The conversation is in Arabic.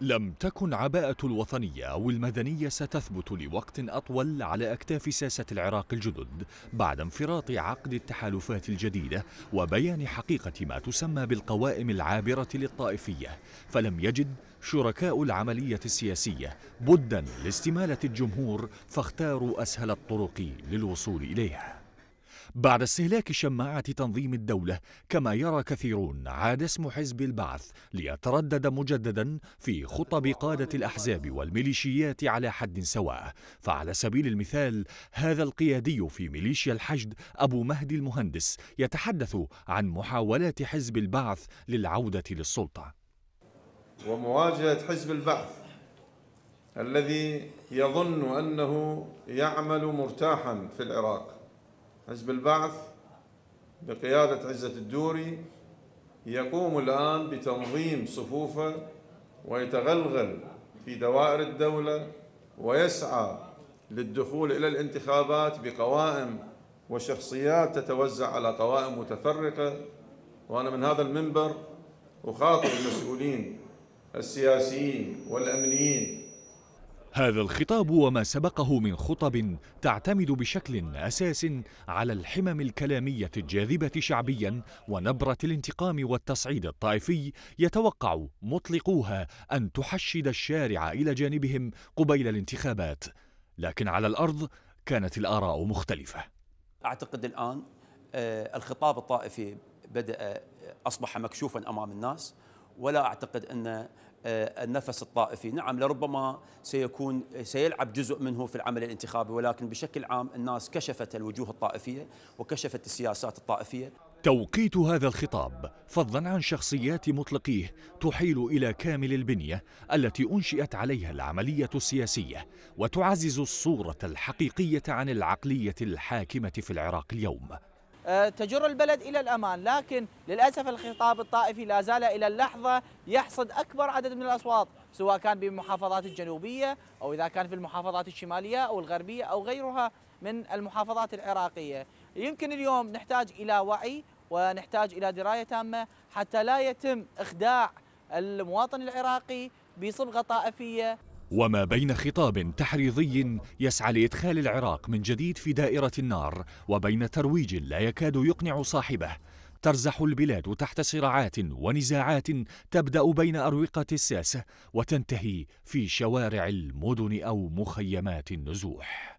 لم تكن عباءة الوطنية أو المدنية ستثبت لوقت أطول على أكتاف ساسة العراق الجدد بعد انفراط عقد التحالفات الجديدة وبيان حقيقة ما تسمى بالقوائم العابرة للطائفية فلم يجد شركاء العملية السياسية بدا لاستمالة الجمهور فاختاروا أسهل الطرق للوصول إليها بعد استهلاك شماعة تنظيم الدولة كما يرى كثيرون عاد اسم حزب البعث ليتردد مجددا في خطب قادة الأحزاب والميليشيات على حد سواء فعلى سبيل المثال هذا القيادي في ميليشيا الحشد أبو مهدي المهندس يتحدث عن محاولات حزب البعث للعودة للسلطة ومواجهة حزب البعث الذي يظن أنه يعمل مرتاحا في العراق حزب البعث بقيادة عزة الدوري يقوم الآن بتنظيم صفوفه ويتغلغل في دوائر الدولة ويسعى للدخول إلى الانتخابات بقوائم وشخصيات تتوزع على قوائم متفرقة وأنا من هذا المنبر أخاطب المسؤولين السياسيين والأمنيين هذا الخطاب وما سبقه من خطب تعتمد بشكل أساس على الحمم الكلامية الجاذبة شعبيا ونبرة الانتقام والتصعيد الطائفي يتوقع مطلقوها أن تحشد الشارع إلى جانبهم قبيل الانتخابات لكن على الأرض كانت الآراء مختلفة أعتقد الآن آه، الخطاب الطائفي بدأ آه، أصبح مكشوفا أمام الناس ولا أعتقد أن آه، النفس الطائفي نعم لربما سيكون سيلعب جزء منه في العمل الانتخابي ولكن بشكل عام الناس كشفت الوجوه الطائفية وكشفت السياسات الطائفية توقيت هذا الخطاب فضلا عن شخصيات مطلقيه تحيل الى كامل البنيه التي انشئت عليها العمليه السياسيه وتعزز الصوره الحقيقيه عن العقليه الحاكمه في العراق اليوم آه، تجر البلد إلى الأمان لكن للأسف الخطاب الطائفي لا زال إلى اللحظة يحصد أكبر عدد من الأصوات سواء كان بالمحافظات الجنوبية أو إذا كان في المحافظات الشمالية أو الغربية أو غيرها من المحافظات العراقية يمكن اليوم نحتاج إلى وعي ونحتاج إلى دراية تامة حتى لا يتم إخداع المواطن العراقي بصبغة طائفية وما بين خطاب تحريضي يسعى لإدخال العراق من جديد في دائرة النار وبين ترويج لا يكاد يقنع صاحبه ترزح البلاد تحت صراعات ونزاعات تبدأ بين أروقة الساسة وتنتهي في شوارع المدن أو مخيمات النزوح